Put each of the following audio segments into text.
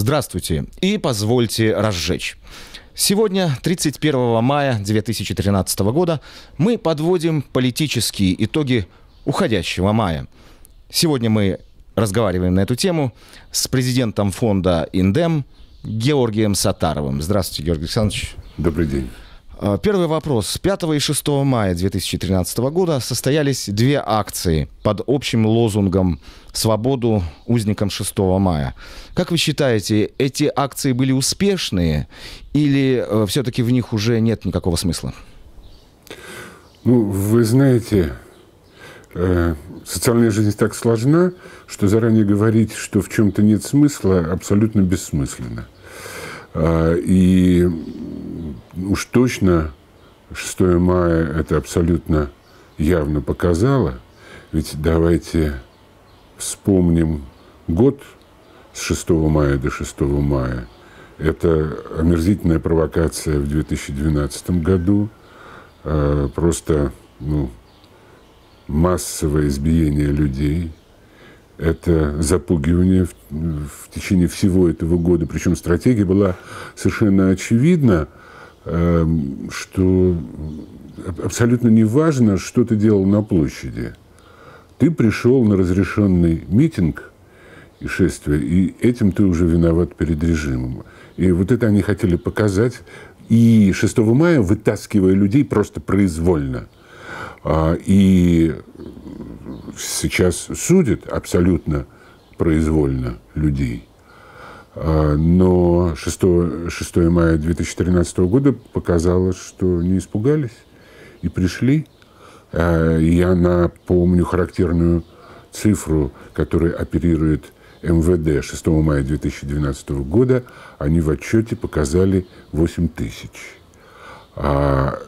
Здравствуйте и позвольте разжечь. Сегодня, 31 мая 2013 года, мы подводим политические итоги уходящего мая. Сегодня мы разговариваем на эту тему с президентом фонда «Индем» Георгием Сатаровым. Здравствуйте, Георгий Александрович. Добрый день. А, первый вопрос. С 5 и 6 мая 2013 года состоялись две акции под общим лозунгом «Свободу узникам 6 мая». Как вы считаете, эти акции были успешные или э, все-таки в них уже нет никакого смысла? Ну, вы знаете, э, социальная жизнь так сложна, что заранее говорить, что в чем-то нет смысла, абсолютно бессмысленно. Э, и уж точно 6 мая это абсолютно явно показало. Ведь давайте вспомним год с 6 мая до 6 мая. Это омерзительная провокация в 2012 году. Э, просто ну, массовое избиение людей. Это запугивание в, в течение всего этого года. Причем стратегия была совершенно очевидна – Эм, что абсолютно не важно, что ты делал на площади. Ты пришел на разрешенный митинг и шествие, и этим ты уже виноват перед режимом. И вот это они хотели показать. И 6 мая, вытаскивая людей просто произвольно, а, и сейчас судят абсолютно произвольно людей – а, но 6, 6 мая 2013 года показало, что не испугались и пришли. А, я напомню характерную цифру, которой оперирует МВД 6 мая 2012 года. Они в отчете показали 8 тысяч. А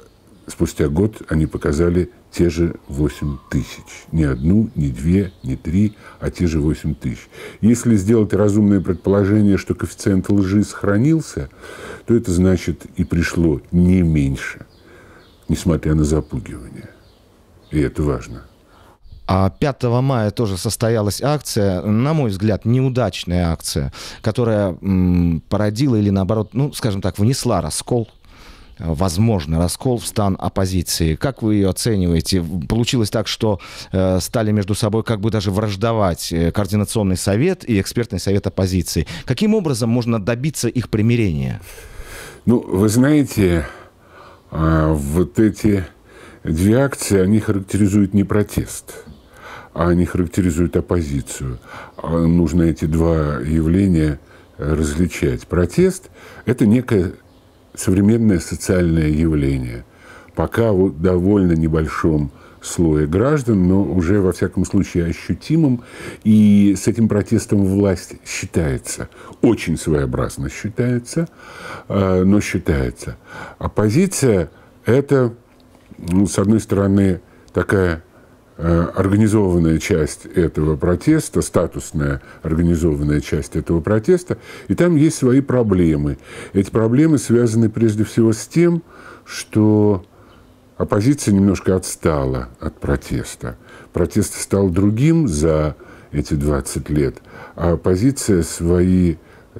спустя год они показали те же 8 тысяч. Не одну, не две, не три, а те же 8 тысяч. Если сделать разумное предположение, что коэффициент лжи сохранился, то это значит и пришло не меньше, несмотря на запугивание. И это важно. а 5 мая тоже состоялась акция, на мой взгляд, неудачная акция, которая породила или наоборот, ну, скажем так, внесла раскол возможный раскол в стан оппозиции. Как вы ее оцениваете? Получилось так, что э, стали между собой как бы даже враждовать э, Координационный совет и экспертный совет оппозиции. Каким образом можно добиться их примирения? Ну, вы знаете, э, вот эти две акции, они характеризуют не протест, а они характеризуют оппозицию. А нужно эти два явления различать. Протест – это некое современное социальное явление. Пока в довольно небольшом слое граждан, но уже, во всяком случае, ощутимым. И с этим протестом власть считается. Очень своеобразно считается, э, но считается. Оппозиция – это, ну, с одной стороны, такая Э, организованная часть этого протеста, статусная организованная часть этого протеста, и там есть свои проблемы. Эти проблемы связаны прежде всего с тем, что оппозиция немножко отстала от протеста. Протест стал другим за эти 20 лет, а оппозиция свои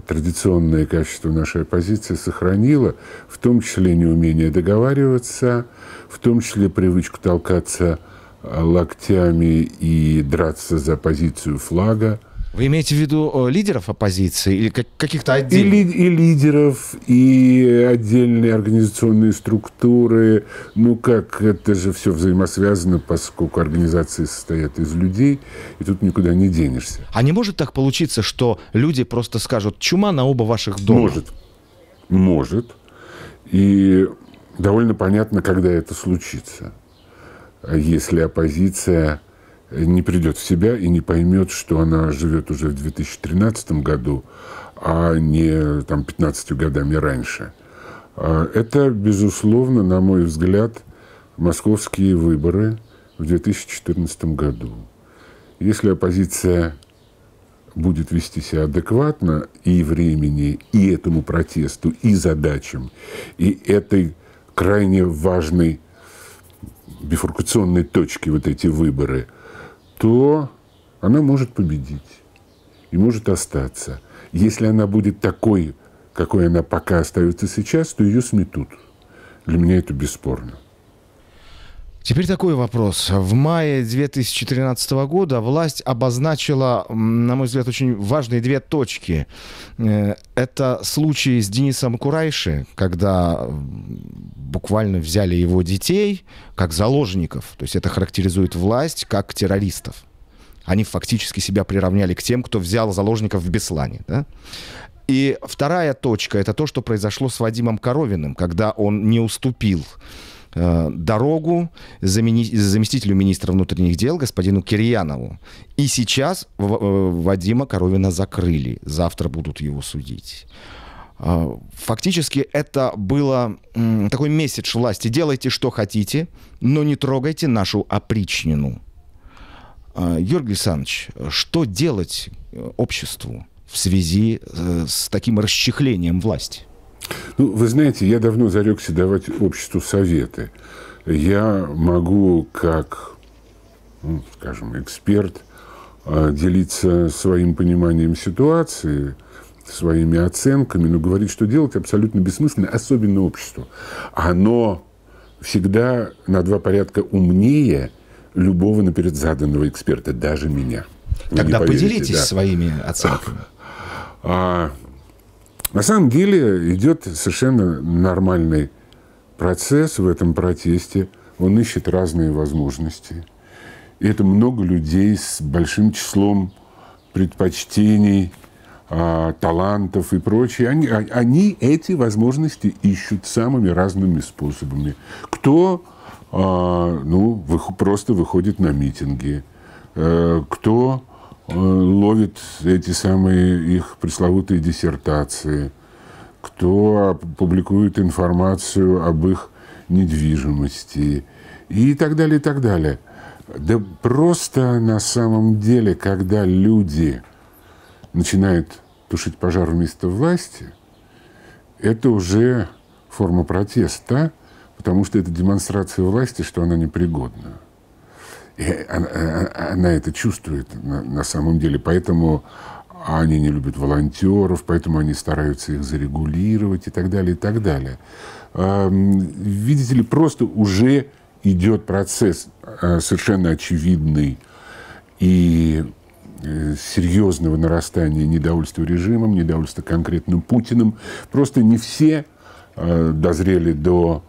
традиционные качества нашей оппозиции сохранила, в том числе неумение договариваться, в том числе привычку толкаться – локтями и драться за позицию флага. Вы имеете в виду э, лидеров оппозиции или каких-то отдельных? И, и лидеров, и отдельные организационные структуры. Ну как, это же все взаимосвязано, поскольку организации состоят из людей, и тут никуда не денешься. А не может так получиться, что люди просто скажут «чума на оба ваших дома»? Может. Может. И довольно понятно, когда это случится если оппозиция не придет в себя и не поймет, что она живет уже в 2013 году, а не там, 15 годами раньше. А, это, безусловно, на мой взгляд, московские выборы в 2014 году. Если оппозиция будет вести себя адекватно и времени, и этому протесту, и задачам, и этой крайне важной бифуркационной точки вот эти выборы, то она может победить и может остаться. Если она будет такой, какой она пока остается сейчас, то ее сметут. Для меня это бесспорно. Теперь такой вопрос. В мае 2013 года власть обозначила, на мой взгляд, очень важные две точки. Э, это случай с Денисом Курайши, когда буквально взяли его детей как заложников. То есть это характеризует власть как террористов. Они фактически себя приравняли к тем, кто взял заложников в Беслане. Да? И вторая точка – это то, что произошло с Вадимом Коровиным, когда он не уступил Э, дорогу заместителю министра внутренних дел господину Кирьянову. И сейчас э, Вадима Коровина закрыли. Завтра будут его судить. Э, фактически это было такой месяц власти. Делайте, что хотите, но не трогайте нашу опричнину. Юрий Александрович, что делать обществу в связи с таким расчехлением власти? Ну, вы знаете, я давно зарекся давать обществу советы. Я могу как, ну, скажем, эксперт а, делиться своим пониманием ситуации, своими оценками, но говорить, что делать, абсолютно бессмысленно, особенно обществу. Оно всегда на два порядка умнее любого наперед заданного эксперта, даже меня. Вы Тогда поделитесь да. своими оценками. А, на самом деле идет совершенно нормальный процесс в этом протесте. Он ищет разные возможности. И это много людей с большим числом предпочтений, а, талантов и прочее. Они, а, они эти возможности ищут самыми разными способами. Кто а, ну, просто выходит на митинги, э, кто Э, ловит эти самые их пресловутые диссертации, кто публикует информацию об их недвижимости и так далее, и так далее. Да просто на самом деле, когда люди начинают тушить пожар вместо власти, это уже форма протеста, потому что это демонстрация власти, что она непригодна она, э, э, она это чувствует на, на самом деле, поэтому а, они не любят волонтеров, поэтому они стараются их зарегулировать и так далее, и так далее. Видите ли, просто уже идет процесс а, совершенно очевидный и э, серьезного нарастания недовольства режимом, недовольства конкретным Путиным. Просто не все а, дозрели до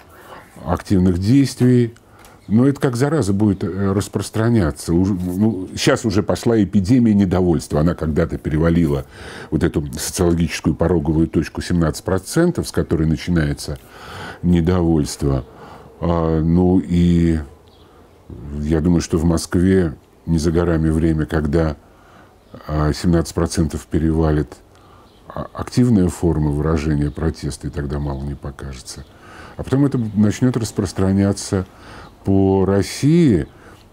активных действий, но ну, это как зараза будет э, распространяться. Ну, сейчас уже пошла эпидемия недовольства. Она когда-то перевалила вот эту социологическую пороговую точку 17%, с которой начинается недовольство. А, ну и я думаю, что в Москве не за горами время, когда 17% а, перевалит а, активная форма выражения протеста, и тогда мало не покажется. А потом это начнет распространяться по России, э,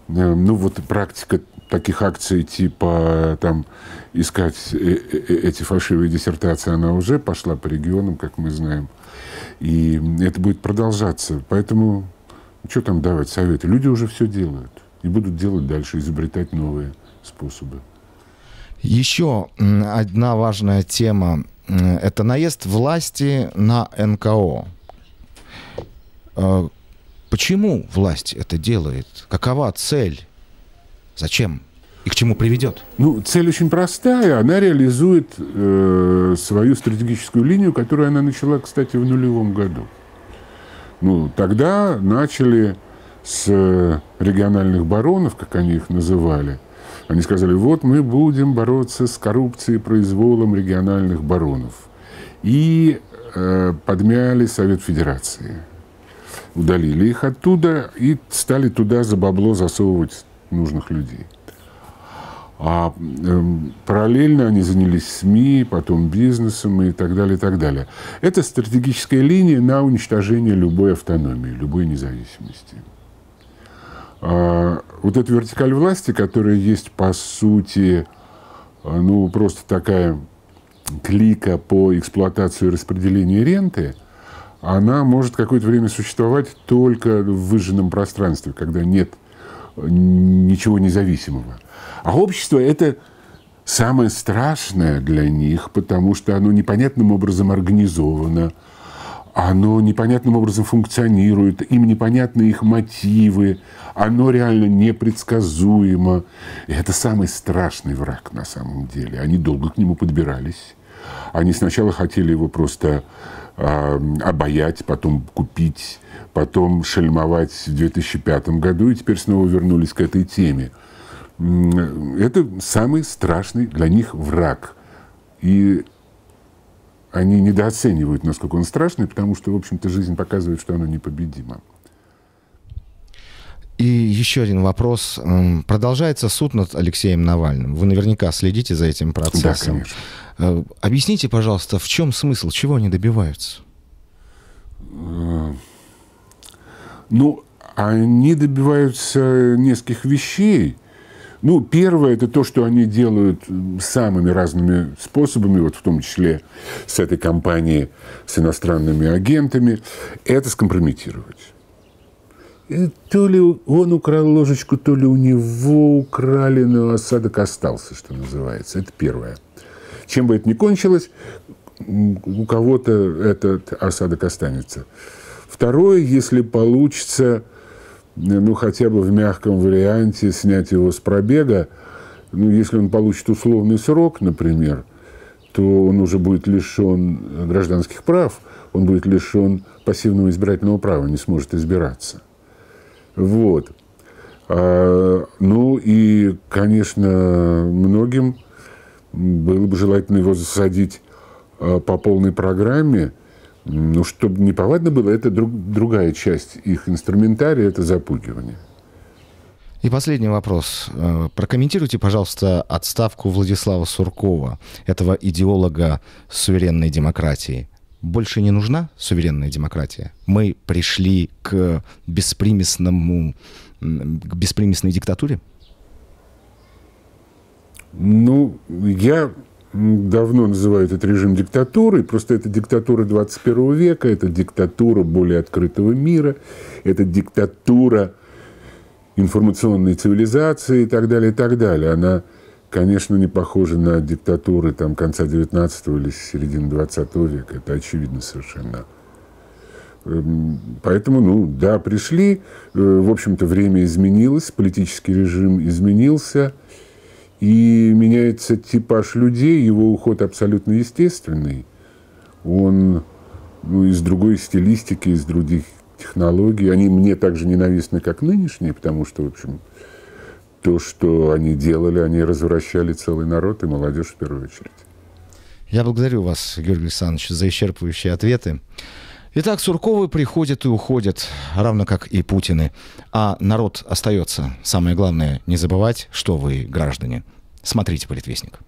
ну вот практика таких акций типа там искать э, э, эти фальшивые диссертации, она уже пошла по регионам, как мы знаем. И это будет продолжаться. Поэтому что там давать советы? Люди уже все делают и будут делать дальше, изобретать новые способы. Еще одна важная тема – это наезд власти на НКО Почему власть это делает? Какова цель? Зачем? И к чему приведет? Ну, цель очень простая. Она реализует э, свою стратегическую линию, которую она начала, кстати, в нулевом году. Ну, тогда начали с э, региональных баронов, как они их называли. Они сказали, вот мы будем бороться с коррупцией и произволом региональных баронов. И э, подмяли Совет Федерации – удалили их оттуда и стали туда за бабло засовывать нужных людей. А эм, параллельно они занялись СМИ, потом бизнесом и так далее, и так далее. Это стратегическая линия на уничтожение любой автономии, любой независимости. А, вот эта вертикаль власти, которая есть, по сути, э, ну, просто такая клика по эксплуатации и распределению ренты – она может какое-то время существовать только в выжженном пространстве, когда нет э, ничего независимого. А общество – это самое страшное для них, потому что оно непонятным образом организовано, оно непонятным образом функционирует, им непонятны их мотивы, оно реально непредсказуемо. И это самый страшный враг на самом деле. Они долго к нему подбирались. Они сначала хотели его просто э, обаять, потом купить, потом шельмовать в 2005 году, и теперь снова вернулись к этой теме. Это самый страшный для них враг. И они недооценивают, насколько он страшный, потому что, в общем-то, жизнь показывает, что она непобедима. И еще один вопрос. Продолжается суд над Алексеем Навальным. Вы наверняка следите за этим процессом. Да, конечно. Э, объясните, пожалуйста, в чем смысл, чего они добиваются? Э, ну, они добиваются нескольких вещей. Ну, первое – это то, что они делают самыми разными способами, вот в том числе с этой компанией, с иностранными агентами, это скомпрометировать. Э, то ли он украл ложечку, то ли у него украли, но осадок остался, что называется. Это первое. Чем бы это ни кончилось, у кого-то этот осадок останется. Второе, если получится, э, ну, хотя бы в мягком варианте снять его с пробега, ну, если он получит условный срок, например, то он уже будет лишен гражданских прав, он будет лишен пассивного избирательного права, не сможет избираться. Вот. А, ну и, конечно, многим было бы желательно его засадить а, по полной программе. но ну, чтобы не повадно было, это друг, другая часть их инструментария, это запугивание. И последний вопрос. Э, прокомментируйте, пожалуйста, отставку Владислава Суркова, этого идеолога суверенной демократии больше не нужна суверенная демократия. Мы пришли к беспримесному, к беспримесной диктатуре? Ну, я давно называю этот режим диктатурой, просто это диктатура 21 века, это диктатура более открытого мира, это диктатура информационной цивилизации и так далее, и так далее. Она конечно, не похоже на диктатуры там, конца 19 или середины 20 века. Это очевидно совершенно. Эм, поэтому, ну, да, пришли. Э, в общем-то, время изменилось, политический режим изменился. И меняется типаж людей, его уход абсолютно естественный. Он ну, из другой стилистики, из других технологий. Они мне так же ненавистны, как нынешние, потому что, в общем, то, что они делали, они развращали целый народ и молодежь в первую очередь. Я благодарю вас, Георгий Александрович, за исчерпывающие ответы. Итак, Сурковы приходят и уходят, равно как и Путины. А народ остается. Самое главное, не забывать, что вы граждане. Смотрите «Политвестник».